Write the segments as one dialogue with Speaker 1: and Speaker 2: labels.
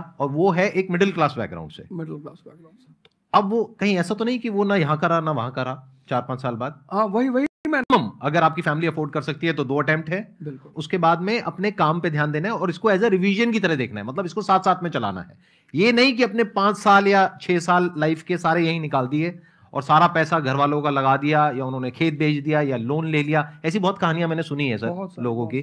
Speaker 1: और वो है एक मिडिल क्लास बैकग्राउंड से मिडिल
Speaker 2: क्लास बैकग्राउंड से
Speaker 1: अब वो कहीं ऐसा तो नहीं कि वो ना यहाँ करा ना वहां करा चार पांच साल बाद आ, हाँ, वही वही मैम अगर आपकी फैमिली अफोर्ड कर सकती है तो दो अटेम्प्ट है उसके बाद में अपने काम पे ध्यान देना है और इसको एज ए रिविजन की तरह देखना है मतलब इसको साथ साथ में चलाना है ये नहीं कि अपने पांच साल या छह साल लाइफ के सारे यही निकाल दिए और सारा पैसा घर वालों का लगा दिया या उन्होंने खेत बेच दिया या लोन ले लिया ऐसी बहुत कहानियां मैंने सुनी है सर लोगों की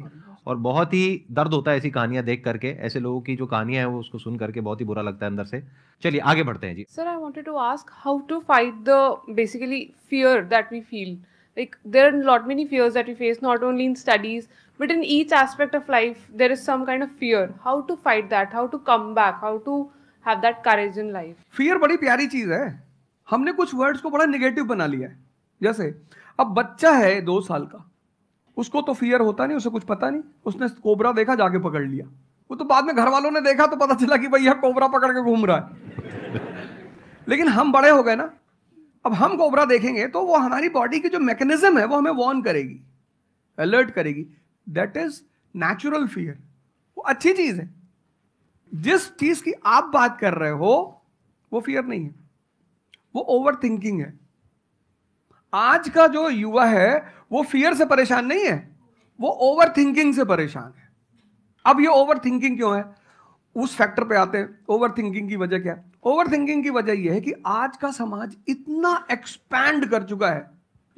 Speaker 1: और बहुत ही दर्द होता है ऐसी कहानियां देख करके ऐसे लोगों की जो कहानियां हैं वो उसको सुन करके बहुत ही बुरा लगता है अंदर से चलिए आगे बढ़ते हैं जी
Speaker 3: sir I wanted to ask how to fight the basically fear that we feel like there are lot many fears that we face not only in studies but in each aspect of life there is some kind of fear how to fight that how to come back how to have that courage in life
Speaker 2: fear बड़ी प्यारी चीज है हमने कुछ words को बड़ा negative बना लिया है जैसे अब बच्चा है दो साल का उसको तो फियर होता नहीं उसे कुछ पता नहीं उसने कोबरा देखा जाके पकड़ लिया वो तो बाद में घर वालों ने देखा तो पता चला कि भैया कोबरा पकड़ के घूम रहा है लेकिन हम बड़े हो गए ना अब हम कोबरा देखेंगे तो वो हमारी बॉडी की जो मैकेनिज्म है वो हमें वॉर्न करेगी अलर्ट करेगी दैट इज नेचुरल फियर वो अच्छी चीज है जिस चीज की आप बात कर रहे हो वो फियर नहीं है वो ओवर थिंकिंग है आज का जो युवा है वो फियर से परेशान नहीं है वो ओवर थिंकिंग से परेशान है अब ये ओवर थिंकिंग क्यों है उस फैक्टर पे आते हैं ओवर थिंकिंग की वजह क्या है ओवर थिंकिंग की वजह यह है कि आज का समाज इतना एक्सपैंड कर चुका है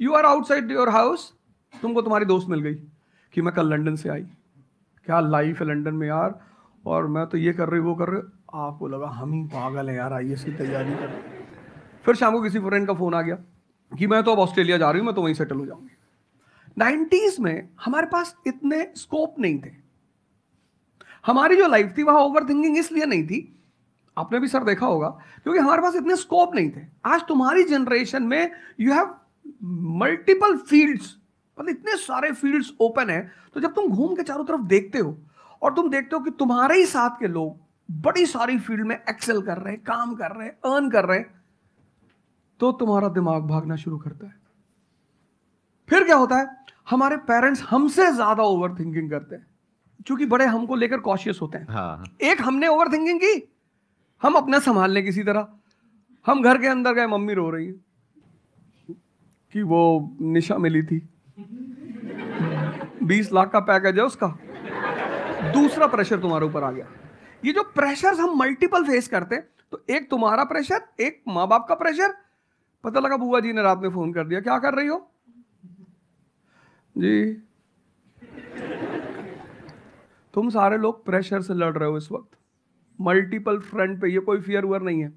Speaker 2: you are outside your house तुमको तुम्हारी दोस्त मिल गई कि मैं कल लंदन से आई क्या लाइफ है लंदन में यार और मैं तो ये कर रही वो कर रही आपको लगा हम ही पागल है यार आई की तैयारी कर फिर शाम को किसी फ्रेंड का फ़ोन आ गया कि मैं तो अब ऑस्ट्रेलिया जा रही हूं मैं तो वहीं सेटल हो जाऊंगी नाइन्टीज में हमारे पास इतने स्कोप नहीं थे हमारी जो लाइफ थी वह ओवर थिंकिंग इसलिए नहीं थी आपने भी सर देखा होगा क्योंकि हमारे पास इतने स्कोप नहीं थे आज तुम्हारी जनरेशन में यू हैव मल्टीपल फील्ड्स मतलब इतने सारे फील्ड्स ओपन है तो जब तुम घूम के चारों तरफ देखते हो और तुम देखते हो कि तुम्हारे ही साथ के लोग बड़ी सारी फील्ड में एक्सेल कर रहे हैं काम कर रहे हैं अर्न कर रहे हैं तो तुम्हारा दिमाग भागना शुरू करता है फिर क्या होता है हमारे पेरेंट्स हमसे ज्यादा ओवर थिंकिंग करते हैं क्योंकि बड़े हमको लेकर कॉशियस होते हैं हाँ। एक हमने ओवर थिंकिंग की हम अपना संभाल लें किसी तरह हम घर के अंदर गए मम्मी रो रही है कि वो निशा मिली थी बीस लाख का पैकेज है उसका दूसरा प्रेशर तुम्हारे ऊपर आ गया ये जो प्रेशर हम मल्टीपल फेस करते हैं तो एक तुम्हारा प्रेशर एक माँ बाप का प्रेशर पता लगा बुआ जी ने रात में फोन कर दिया क्या कर रही हो जी तुम सारे लोग प्रेशर से लड़ रहे हो इस वक्त मल्टीपल फ्रंट पे ये कोई फियर उयर नहीं है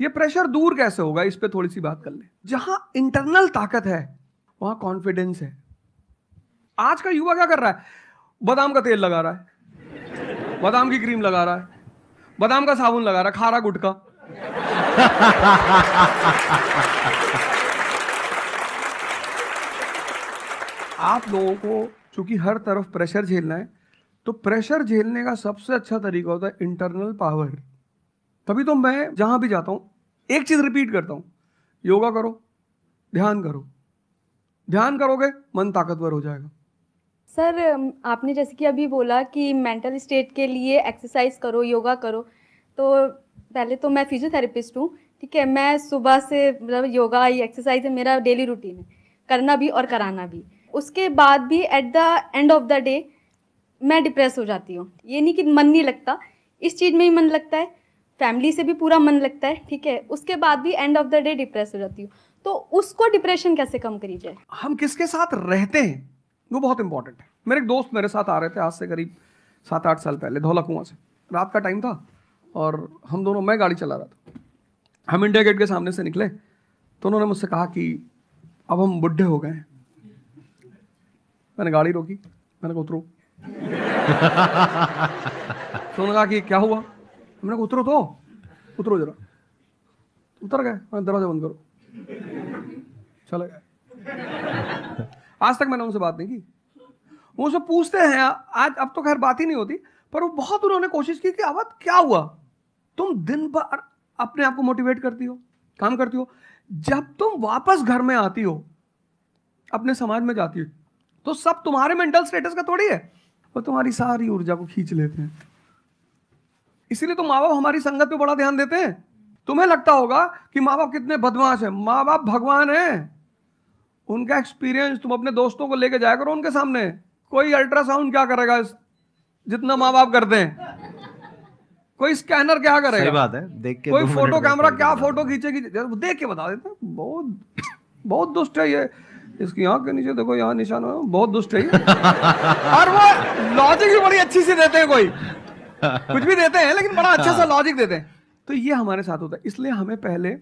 Speaker 2: ये प्रेशर दूर कैसे होगा इस पर थोड़ी सी बात कर ले जहां इंटरनल ताकत है वहां कॉन्फिडेंस है आज का युवा क्या कर रहा है बादाम का तेल लगा रहा है बादाम की क्रीम लगा रहा है बादाम का साबुन लगा रहा है खारा गुटका आप लोगों को चूंकि हर तरफ प्रेशर झेलना है तो प्रेशर झेलने का सबसे अच्छा तरीका होता है इंटरनल पावर तभी तो मैं जहां भी जाता हूं एक चीज रिपीट करता हूं योगा करो ध्यान करो ध्यान करोगे मन ताकतवर हो जाएगा
Speaker 4: सर आपने जैसे कि अभी बोला कि मेंटल स्टेट के लिए एक्सरसाइज करो योगा करो तो पहले तो मैं फिजियोथेरेपिस्ट हूँ ठीक है मैं सुबह से मतलब योगा ये एक्सरसाइज है मेरा डेली रूटीन है करना भी और कराना भी उसके बाद भी at the end of the day मैं डिप्रेस हो जाती हूँ ये नहीं कि मन नहीं लगता इस चीज़ में ही मन लगता है फैमिली से भी पूरा मन लगता है ठीक है उसके बाद भी end of the day depress हो जाती हूँ तो उसको डिप्रेशन कैसे कम करी जाए
Speaker 2: हम किसके साथ रहते हैं वो बहुत इंपॉर्टेंट है मेरे एक दोस्त मेरे साथ आ रहे थे आज से करीब सात आठ साल पहले धोला कुआं से रात का टाइम था और हम दोनों मैं गाड़ी चला रहा था हम इंडिया गेट के सामने से निकले तो उन्होंने मुझसे कहा कि अब हम बुढ़े हो गए हैं मैंने गाड़ी रोकी मैंने कहा उतरो तो उन्होंने कहा कि क्या हुआ मैंने कहा उतरो तो उतरो जरा उतर गए मैंने दरवाजा बंद करो चले गए आज तक मैंने उनसे बात नहीं की वो उनसे पूछते हैं आज अब तो खैर बात ही नहीं होती पर वो बहुत उन्होंने कोशिश की कि अब क्या हुआ तुम दिन भर अपने आप को मोटिवेट करती हो काम करती हो जब तुम वापस घर में आती हो अपने समाज में जाती हो तो सब तुम्हारे मेंटल स्टेटस का थोड़ी है वो तुम्हारी सारी ऊर्जा को खींच लेते हैं इसीलिए तो माँ बाप हमारी संगत पे बड़ा ध्यान देते हैं तुम्हें लगता होगा कि माँ बाप कितने बदमाश है माँ बाप भगवान है उनका एक्सपीरियंस तुम अपने दोस्तों को लेके जाया करो उनके सामने कोई अल्ट्रासाउंड क्या करेगा जितना माँ बाप करते हैं कोई स्कैनर क्या करेगा सही बात है देख के कोई फोटो कैमरा क्या फोटो खींचेगी देख के बता देते बहुत बहुत दुष्ट है ये इसकी आंख के नीचे देखो यहाँ निशान है बहुत दुष्ट है और वो लॉजिक भी बड़ी अच्छी सी देते हैं कोई कुछ भी देते हैं लेकिन बड़ा अच्छा सा लॉजिक हाँ। देते हैं तो ये हमारे साथ होता है इसलिए हमें पहले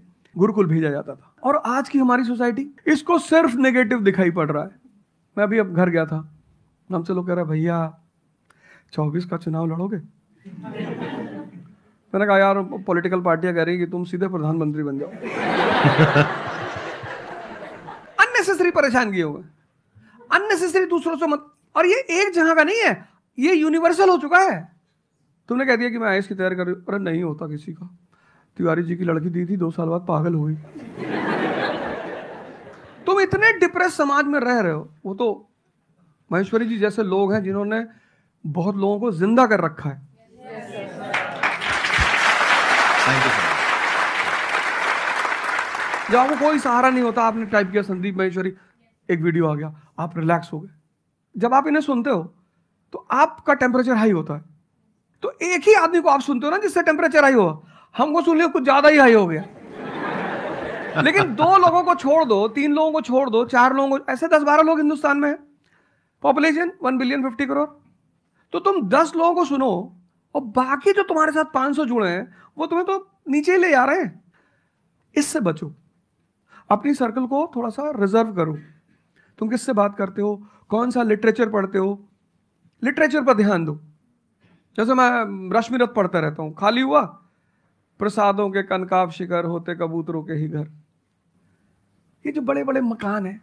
Speaker 2: गुरुकुल भेजा जाता था और आज की हमारी सोसाइटी इसको सिर्फ नेगेटिव दिखाई पड़ रहा है मैं अभी अब घर गया था हमसे लोग कह रहे भैया चौबीस का चुनाव लड़ोगे मैंने कहा यार पॉलिटिकल पार्टियां कह रही कि तुम सीधे प्रधानमंत्री बन जाओ अननेसेसरी परेशान किए हुए अननेसेसरी दूसरों से मत और ये एक जगह का नहीं है ये यूनिवर्सल हो चुका है तुमने कह दिया कि मैं आई की तैयारी कर रही हूँ अरे नहीं होता किसी का तिवारी जी की लड़की दी थी दो साल बाद पागल हुई तुम इतने डिप्रेस समाज में रह रहे हो वो तो महेश्वरी जी जैसे लोग हैं जिन्होंने बहुत लोगों को जिंदा कर रखा है जब आपको कोई सहारा नहीं होता आपने टाइप किया संदीप महेश्वरी एक वीडियो आ गया आप रिलैक्स हो गए जब आप इन्हें सुनते हो तो आपका टेम्परेचर हाई होता है तो एक ही आदमी को आप सुनते हो ना जिससे टेम्परेचर हाई हुआ हमको सुन लिया कुछ ज्यादा ही हाई हो गया लेकिन दो लोगों को छोड़ दो तीन लोगों को छोड़ दो चार लोगों को ऐसे दस बारह लोग हिंदुस्तान में है population one billion fifty crore तो तुम दस लोगों को सुनो और बाकी जो तुम्हारे साथ पांच सौ जुड़े हैं वो तुम्हें तो नीचे ही ले जा रहे हैं इससे बचो अपनी सर्कल को थोड़ा सा रिजर्व करो तुम किससे बात करते हो कौन सा लिटरेचर पढ़ते हो लिटरेचर पर ध्यान दो जैसे मैं रश्मिरथ पढ़ता रहता हूँ खाली हुआ प्रसादों के कनकाव शिखर होते कबूतरों के ही घर ये जो बड़े बड़े मकान हैं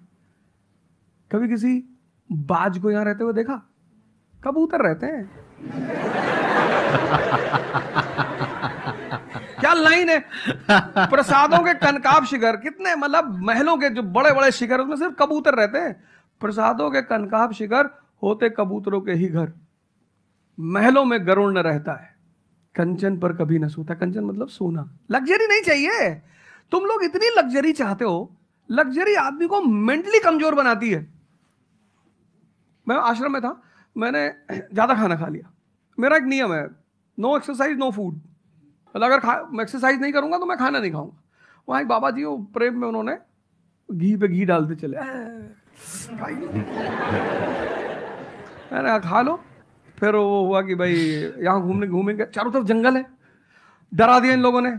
Speaker 2: कभी किसी बाज को यहां रहते हुए देखा कबूतर रहते हैं क्या लाइन है प्रसादों के कनकाब शिखर कितने मतलब महलों के जो बड़े बड़े शिखर उसमें सिर्फ कबूतर रहते हैं प्रसादों के कनकाब शिखर होते कबूतरों के ही घर महलों में गरुण न रहता है कंचन पर कभी न सोता कंचन मतलब सोना लग्जरी नहीं चाहिए तुम लोग इतनी लग्जरी चाहते हो लग्जरी आदमी को मेंटली कमजोर बनाती है मैं आश्रम में था मैंने ज़्यादा खाना खा लिया मेरा एक नियम है नो एक्सरसाइज नो फूड मतलब अगर खा एक्सरसाइज नहीं करूँगा तो मैं खाना नहीं खाऊंगा वहाँ एक बाबा जी वो प्रेम में उन्होंने घी पे घी डालते चले मैंने खा लो फिर वो हुआ कि भाई यहाँ घूमने घूमेंगे चारों तरफ जंगल है डरा दिया इन लोगों ने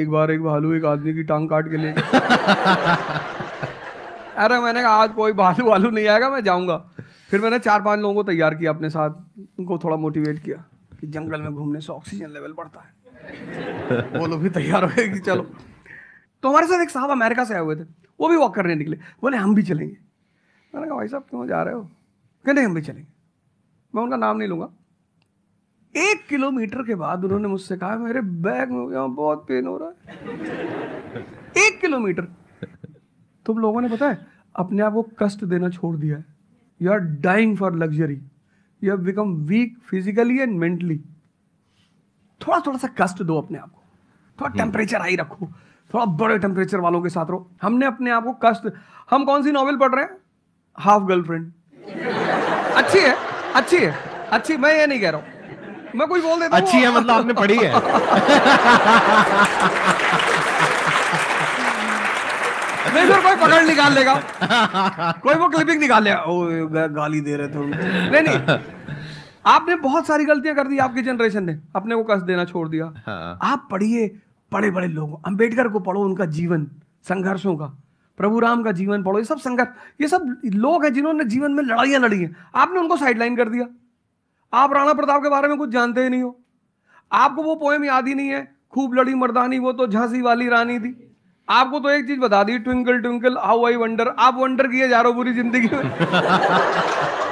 Speaker 2: एक बार एक भालू एक आदमी की टांग काट के ले अरे मैंने कहा आज कोई भालू वालू नहीं आएगा मैं जाऊंगा फिर मैंने चार पांच लोगों को तैयार किया अपने साथ उनको थोड़ा मोटिवेट किया कि जंगल में घूमने से ऑक्सीजन लेवल बढ़ता है
Speaker 3: वो
Speaker 2: लोग भी तैयार हो गए कि चलो तो हमारे साथ एक साहब अमेरिका से आए हुए थे वो भी वॉक करने निकले बोले हम भी चलेंगे मैंने कहा भाई साहब क्यों जा रहे हो कहते हम भी चलेंगे मैं उनका नाम नहीं लूँगा एक किलोमीटर के बाद उन्होंने मुझसे कहा मेरे बैग में बहुत पेन हो रहा
Speaker 4: है
Speaker 2: एक किलोमीटर तुम लोगों ने पता है अपने आप को कष्ट देना छोड़ दिया है you are dying for luxury you have become weak physically and mentally थोड़ा थोड़ा सा कष्ट दो अपने आप को थोड़ा टेम्परेचर हम्म। हाई रखो थोड़ा बड़े टेम्परेचर वालों के साथ रहो हमने अपने आप को कष्ट हम कौन सी नॉवेल पढ़ रहे हैं हाफ गर्लफ्रेंड अच्छी है अच्छी है अच्छी मैं ये नहीं कह रहा हूं मैं कुछ बोल देता अच्छी है मतलब आपने पढ़ी है नहीं सर कोई पकड़ निकाल लेगा कोई वो क्लिपिंग निकाल लेगा ओ गाली दे रहे थे नहीं नहीं आपने बहुत सारी गलतियां कर दी आपकी जनरेशन ने अपने को कष्ट देना छोड़ दिया हाँ। आप पढ़िए बड़े बड़े लोग अंबेडकर को पढ़ो उनका जीवन संघर्षों का प्रभु राम का जीवन पढ़ो ये सब संघर्ष ये सब लोग हैं जिन्होंने जीवन में लड़ाइयां लड़ी हैं आपने उनको साइडलाइन कर दिया आप राणा प्रताप के बारे में कुछ जानते ही नहीं हो आपको वो पोएम याद ही नहीं है खूब लड़ी मर्दानी वो तो झांसी वाली रानी थी आपको तो एक चीज बता दी
Speaker 1: twinkle twinkle how I wonder आप वंडर किए जा रहे हो पूरी जिंदगी में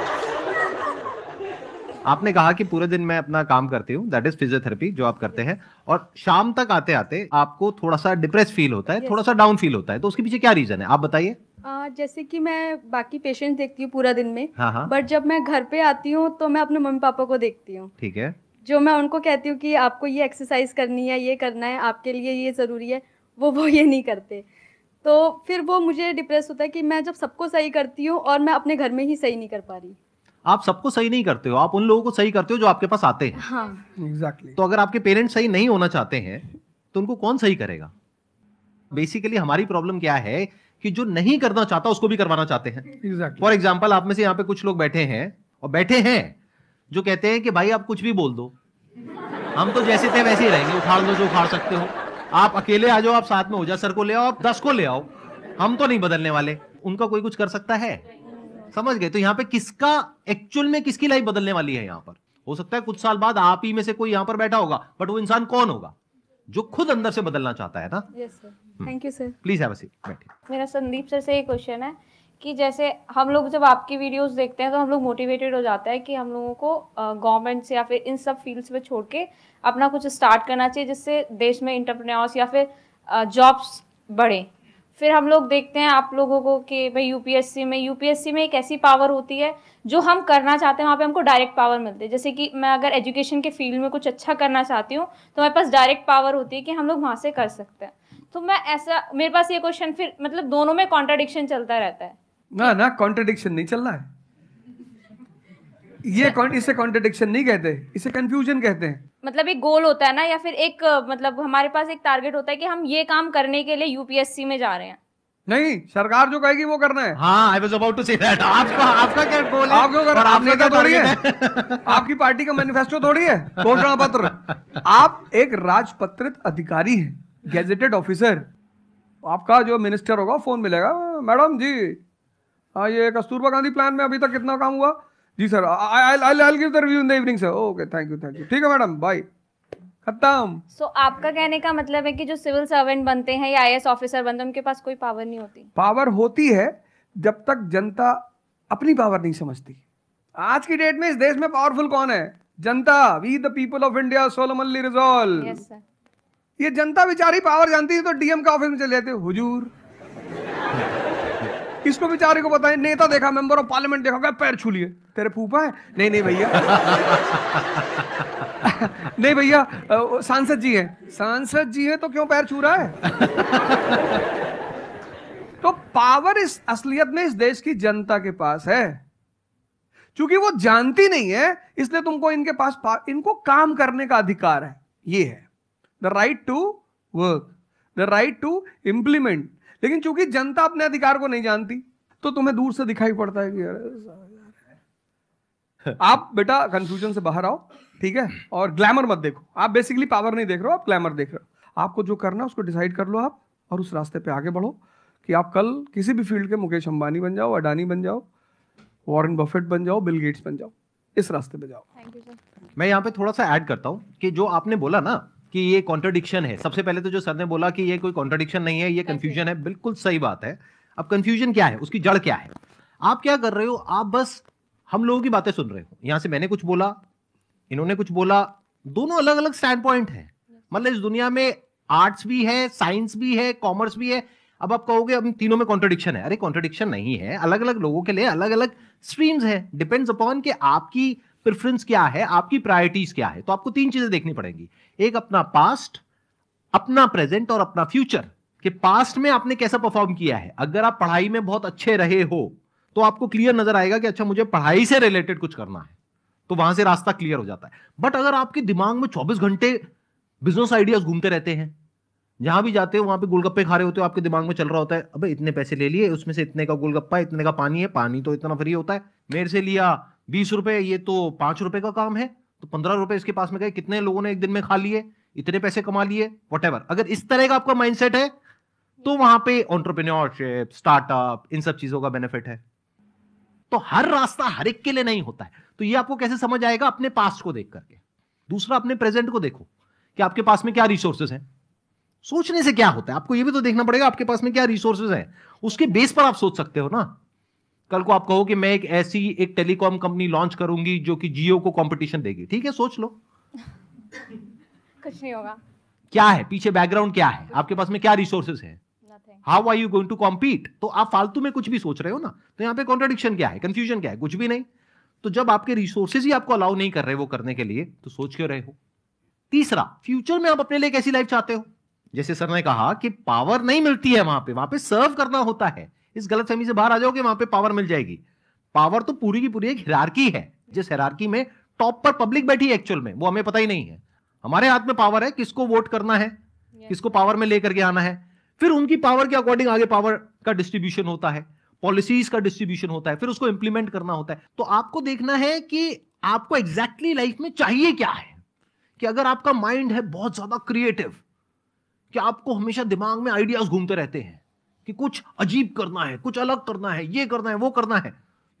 Speaker 1: आपने कहा कि पूरे दिन मैं अपना काम करती हूँ दैट इज फिजियोथेरेपी जो आप करते हैं और शाम तक आते आते आपको थोड़ा सा डिप्रेस फील होता है थोड़ा सा डाउन फील होता है तो उसके पीछे क्या रीजन है आप बताइए
Speaker 4: आ, जैसे कि मैं बाकी पेशेंट देखती हूँ पूरा दिन में हाँ बट हाँ। जब मैं घर पे आती हूँ तो मैं अपने मम्मी पापा को देखती हूँ ठीक है जो मैं उनको कहती हूँ कि आपको ये एक्सरसाइज करनी है ये करना है आपके लिए ये ज़रूरी है वो वो ये नहीं करते तो फिर वो मुझे डिप्रेस होता है कि मैं जब सबको सही करती हूँ और मैं अपने घर में ही सही नहीं कर पा रही
Speaker 1: आप सबको सही नहीं करते हो आप उन लोगों को सही करते हो जो आपके पास आते हैं हाँ। तो अगर आपके पेरेंट्स सही नहीं होना चाहते हैं तो उनको कौन सही करेगा बेसिकली हमारी प्रॉब्लम क्या है कि जो नहीं करना चाहता उसको भी करवाना चाहते हैं फॉर एग्जाम्पल आप में से यहाँ पे कुछ लोग बैठे हैं और बैठे हैं जो कहते हैं कि भाई आप कुछ भी बोल दो हम तो जैसे थे वैसे ही रहेंगे उखाड़ दो जो उखाड़ सकते हो आप अकेले आ जाओ आप साथ में हो जा सर को ले आओ आप दस को ले आओ हम तो नहीं बदलने वाले उनका कोई कुछ कर सकता है समझ गए तो यहाँ पे किसका एक्चुअल में किसकी लाइफ बदलने वाली है यहाँ पर हो सकता है कुछ साल बाद आप ही में से कोई यहाँ पर बैठा होगा बट वो इंसान कौन होगा जो खुद अंदर से बदलना चाहता है ना
Speaker 3: yes sir thank you sir
Speaker 1: please have a seat बैठिए
Speaker 3: मेरा संदीप सर से ये क्वेश्चन है कि जैसे हम लोग जब आपकी वीडियोस देखते हैं तो हम लोग मोटिवेटेड हो जाता है कि हम लोगों को गवर्नमेंट से या फिर इन सब फील्ड्स में छोड़ के अपना कुछ स्टार्ट करना चाहिए जिससे देश में इंटरप्रन्योर्स या फिर जॉब्स बढ़े फिर हम लोग देखते हैं आप लोगों को कि भाई यूपीएससी में यूपीएससी में एक ऐसी पावर होती है जो हम करना चाहते हैं वहाँ पे हमको डायरेक्ट पावर मिलती है जैसे कि मैं अगर एजुकेशन के फील्ड में कुछ अच्छा करना चाहती हूँ तो हमारे पास डायरेक्ट पावर होती है कि हम लोग वहाँ से कर सकते हैं तो मैं ऐसा मेरे पास ये क्वेश्चन फिर मतलब दोनों में कॉन्ट्राडिक्शन चलता रहता है
Speaker 2: ना ना कॉन्ट्राडिक्शन नहीं चल रहा है ये इसे कॉन्ट्रेडिक्शन नहीं कहते इसे कंफ्यूजन कहते हैं
Speaker 3: मतलब एक गोल होता है ना या फिर एक मतलब हमारे पास एक टारगेट होता है कि हम ये काम करने के लिए यूपीएससी में जा रहे हैं
Speaker 2: नहीं सरकार जो कहेगी वो करना है हाँ I was about to say that आपका आपका क्या गोल है आप क्यों कर और आप नेता थोड़ी है आपकी पार्टी का मैनिफेस्टो थोड़ी है घोषणा पत्र आप एक राजपत्रित अधिकारी हैं गेजेटेड ऑफिसर आपका जो मिनिस्टर होगा फोन मिलेगा मैडम जी हाँ ये कस्तूरबा गांधी प्लान में अभी तक कितना काम हुआ जी sir I give the review in the evening sir okay thank you thank you ठीक है मैडम बाय खत्म
Speaker 3: सो so, आपका कहने का मतलब है कि जो सिविल सर्वेंट बनते हैं या आईएएस ऑफिसर बनते हैं उनके पास कोई पावर नहीं होती
Speaker 2: पावर होती है जब तक जनता अपनी पावर नहीं समझती आज की डेट में इस देश में पावरफुल कौन है जनता we the people of India solemnly resolve yes, ये जनता बेचारी पावर जानती है तो डीएम का ऑफिस में चले जाते हुजूर इसको बेचारे को बताए नेता देखा मेंबर ऑफ पार्लियामेंट देखा गया पैर छू लिए तेरे फूफा है नहीं नहीं भैया नहीं भैया सांसद जी हैं सांसद जी हैं तो क्यों पैर छू रहा है तो पावर इस असलियत में इस देश की जनता के पास है क्योंकि वो जानती नहीं है इसलिए तुमको इनके पास इनको काम करने का अधिकार है ये है the right to work the right to implement लेकिन चूंकि जनता अपने अधिकार को नहीं जानती तो तुम्हें दूर से दिखाई पड़ता है कि अरे आप बेटा कंफ्यूजन से बाहर आओ ठीक है और ग्लैमर मत देखो आप बेसिकली पावर नहीं देख रहे हो आप ग्लैमर देख रहे हो आपको जो करना है उसको डिसाइड कर लो आप और उस रास्ते पे आगे बढ़ो कि आप कल किसी भी फील्ड के मुकेश अंबानी बन जाओ अडानी बन जाओ वॉरेन बफेट बन जाओ बिल गेट्स बन
Speaker 1: जाओ इस रास्ते पे जाओ मैं यहाँ पे थोड़ा सा ऐड करता हूँ कि जो आपने बोला ना कि ये कॉन्ट्रोडिक्शन है सबसे पहले तो जो सर ने बोला कि ये कोई कॉन्ट्रोडिक्शन नहीं है ये कंफ्यूजन है बिल्कुल सही बात है अब कंफ्यूजन क्या है उसकी जड़ क्या है आप क्या कर रहे हो आप बस हम लोगों की बातें सुन रहे हो यहां से मैंने कुछ बोला इन्होंने कुछ बोला दोनों अलग अलग स्टैंड पॉइंट है मतलब इस दुनिया में आर्ट्स भी है साइंस भी है कॉमर्स भी है अब आप कहोगे अब तीनों में कॉन्ट्रोडिक्शन है अरे कॉन्ट्रोडिक्शन नहीं है अलग अलग लोगों के लिए अलग अलग स्ट्रीम्स है डिपेंड्स अपॉन कि आपकी प्रेफरेंस क्या है आपकी प्रायोरिटीज क्या है तो आपको तीन चीजें देखनी पड़ेंगी एक अपना पास्ट अपना प्रेजेंट और अपना फ्यूचर कि पास्ट में आपने कैसा परफॉर्म किया है अगर आप पढ़ाई में बहुत अच्छे रहे हो तो आपको क्लियर नजर आएगा कि अच्छा मुझे पढ़ाई से रिलेटेड कुछ करना है तो वहां से रास्ता क्लियर हो जाता है बट अगर आपके दिमाग में 24 घंटे बिजनेस आइडियाज घूमते रहते हैं जहां भी जाते हो वहां पे गोलगप्पे खा रहे होते हो आपके दिमाग में चल रहा होता है अबे इतने पैसे ले लिए उसमें से इतने का गोलगप्पा इतने का पानी है पानी तो इतना फ्री होता है मेरे से लिया बीस रुपए ये तो पांच रुपए का काम है तो पंद्रह रुपए इसके पास में गए कितने लोगों ने एक दिन में खा लिए इतने पैसे कमा लिए वट अगर इस तरह का आपका माइंडसेट है तो वहां पे ऑन्टरप्रिन्योरशिप स्टार्टअप इन सब चीजों का बेनिफिट है तो हर रास्ता हर एक के लिए नहीं होता है तो ये आपको कैसे समझ आएगा अपने पास्ट को देख करके दूसरा अपने प्रेजेंट को देखो कि आपके पास में क्या रिसोर्सेज हैं सोचने से क्या होता है आपको ये भी तो देखना पड़ेगा आपके पास में क्या रिसोर्सेज हैं उसके बेस पर आप सोच सकते हो ना कल को आप कहो कि मैं एक ऐसी एक टेलीकॉम कंपनी लॉन्च करूंगी जो कि जियो को कंपटीशन देगी ठीक है सोच लो
Speaker 3: कुछ नहीं होगा
Speaker 1: क्या है पीछे बैकग्राउंड क्या है आपके पास में क्या रिसोर्सेज है how are you going to compete तो आप फालतू में कुछ भी सोच रहे हो ना तो यहाँ पे कॉन्ट्रोडिक्शन क्या है कंफ्यूजन क्या है कुछ भी नहीं तो जब आपके रिसोर्सेज ही आपको अलाउ नहीं कर रहे वो करने के लिए तो सोच क्यों रहे हो तीसरा फ्यूचर में आप अपने लिए कैसी लाइफ चाहते हो जैसे सर ने कहा कि पावर नहीं मिलती है वहां पे वहां पे सर्व करना होता है इस गलत फहमी से बाहर आ जाओगे वहां पे पावर मिल जाएगी पावर तो पूरी की पूरी एक हिरारकी है जिस हिरारकी में टॉप पर पब्लिक बैठी है एक्चुअल में वो हमें पता ही नहीं है हमारे हाथ में पावर है किसको वोट करना है किसको पावर में लेकर के आना है फिर उनकी पावर के अकॉर्डिंग आगे पावर का डिस्ट्रीब्यूशन होता है पॉलिसीज का डिस्ट्रीब्यूशन होता है फिर उसको इंप्लीमेंट करना होता है तो आपको देखना है कि आपको एग्जैक्टली exactly लाइफ में चाहिए क्या है कि अगर आपका माइंड है बहुत ज्यादा क्रिएटिव कि आपको हमेशा दिमाग में आइडियाज घूमते रहते हैं कि कुछ अजीब करना है कुछ अलग करना है ये करना है वो करना है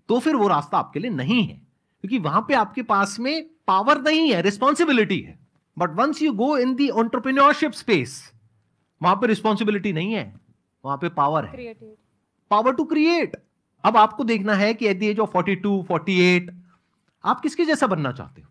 Speaker 1: तो फिर वो रास्ता आपके लिए नहीं है क्योंकि वहां पे आपके पास में पावर नहीं है रिस्पॉन्सिबिलिटी है but once you go in the entrepreneurship space वहां पे रिस्पॉन्सिबिलिटी नहीं है वहां पे पावर है पावर टू क्रिएट अब आपको देखना है कि at the age of forty eight आप किसके जैसा बनना चाहते हो